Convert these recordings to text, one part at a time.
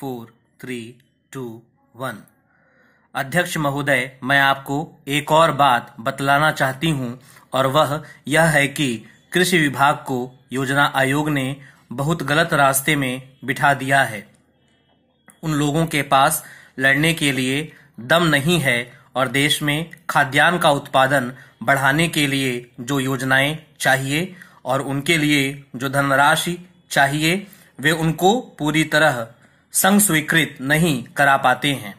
four three to one अध्यक्ष महोदय मैं आपको एक और बात बतलाना चाहती हूं और वह यह है कि कृषि विभाग को योजना आयोग ने बहुत गलत रास्ते में बिठा दिया है उन लोगों के पास लड़ने के लिए दम नहीं है और देश में खाद्यान्न का उत्पादन बढ़ाने के लिए जो योजनाएं चाहिए और उनके लिए जो धनराशि चाहिए वे उनको पूरी तरह संघ स्वीकृत नहीं करा पाते हैं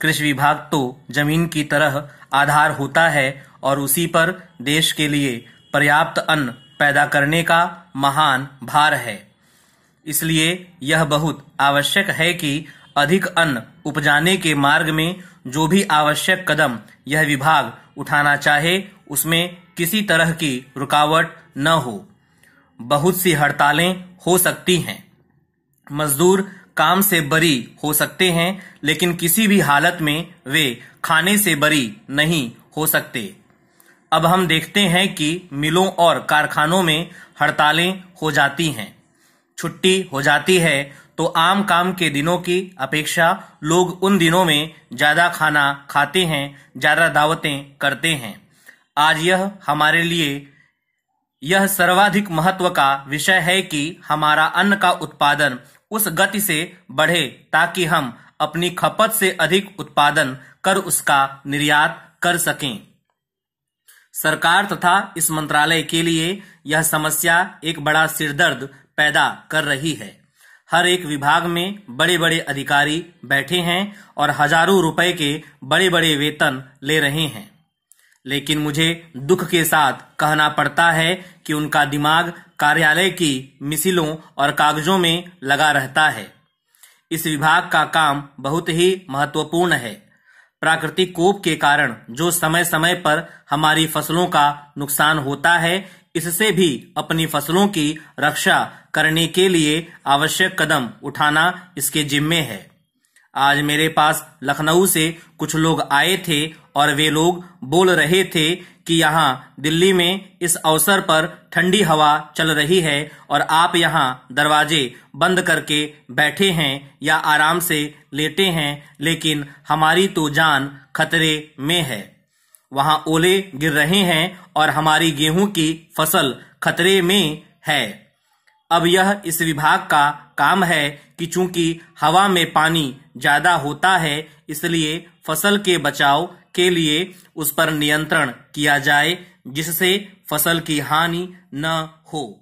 कृषि विभाग तो जमीन की तरह आधार होता है और उसी पर देश के लिए पर्याप्त अन्न पैदा करने का महान भार है इसलिए यह बहुत आवश्यक है कि अधिक अन्न उपजाने के मार्ग में जो भी आवश्यक कदम यह विभाग उठाना चाहे उसमें किसी तरह की रुकावट न हो बहुत सी हड़तालें हो सकती हैं मजदूर काम से बरी हो सकते हैं लेकिन किसी भी हालत में वे खाने से बरी नहीं हो सकते अब हम देखते हैं कि मिलों और कारखानों में हड़तालें हो जाती हैं छुट्टी हो जाती है तो आम काम के दिनों की अपेक्षा लोग उन दिनों में ज़्यादा खाना खाते हैं ज़्यादा दावतें करते हैं आज यह हमारे लिए यह सर्वाधिक महत्व का विषय है कि हमारा अन्न का उत्पादन उस गति से बढ़े ताकि हम अपनी खपत से अधिक उत्पादन कर उसका निर्यात कर सकें सरकार तथा इस मंत्रालय के लिए यह समस्या एक बड़ा सिरदर्द पैदा कर रही है हर एक विभाग में बड़े बड़े अधिकारी बैठे हैं और हजारों रुपए के बड़े बड़े वेतन ले रहे हैं लेकिन मुझे दुख के साथ कहना पड़ता है कि उनका दिमाग कार्यालय की मिसिलों और कागजों में लगा रहता है इस विभाग का काम बहुत ही महत्वपूर्ण है प्राकृतिक कोप के कारण जो समय समय पर हमारी फसलों का नुकसान होता है इससे भी अपनी फसलों की रक्षा करने के लिए आवश्यक कदम उठाना इसके जिम्मे है आज मेरे पास लखनऊ से कुछ लोग आए थे और वे लोग बोल रहे थे कि यहाँ दिल्ली में इस अवसर पर ठंडी हवा चल रही है और आप यहाँ दरवाजे बंद करके बैठे हैं या आराम से लेटे हैं लेकिन हमारी तो जान खतरे में है वहाँ ओले गिर रहे हैं और हमारी गेहूं की फसल खतरे में है अब यह इस विभाग का काम है कि चूंकि हवा में पानी ज्यादा होता है इसलिए फसल के बचाव के लिए उस पर नियंत्रण किया जाए जिससे फसल की हानि न हो